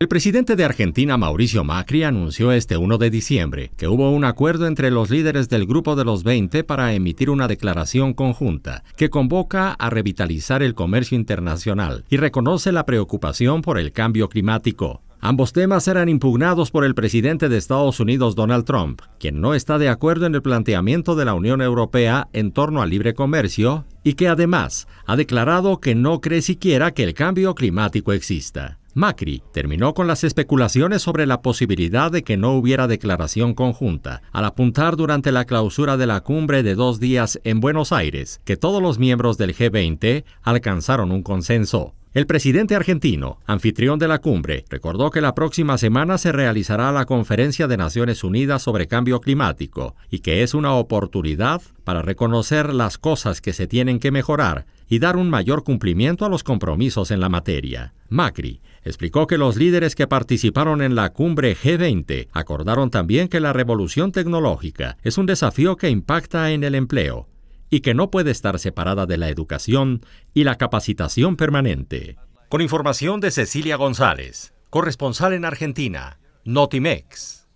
El presidente de Argentina, Mauricio Macri, anunció este 1 de diciembre que hubo un acuerdo entre los líderes del Grupo de los 20 para emitir una declaración conjunta que convoca a revitalizar el comercio internacional y reconoce la preocupación por el cambio climático. Ambos temas eran impugnados por el presidente de Estados Unidos Donald Trump, quien no está de acuerdo en el planteamiento de la Unión Europea en torno al libre comercio y que además ha declarado que no cree siquiera que el cambio climático exista. Macri terminó con las especulaciones sobre la posibilidad de que no hubiera declaración conjunta, al apuntar durante la clausura de la cumbre de dos días en Buenos Aires que todos los miembros del G20 alcanzaron un consenso. El presidente argentino, anfitrión de la cumbre, recordó que la próxima semana se realizará la Conferencia de Naciones Unidas sobre Cambio Climático y que es una oportunidad para reconocer las cosas que se tienen que mejorar y dar un mayor cumplimiento a los compromisos en la materia. Macri explicó que los líderes que participaron en la cumbre G20 acordaron también que la revolución tecnológica es un desafío que impacta en el empleo y que no puede estar separada de la educación y la capacitación permanente. Con información de Cecilia González, corresponsal en Argentina, Notimex.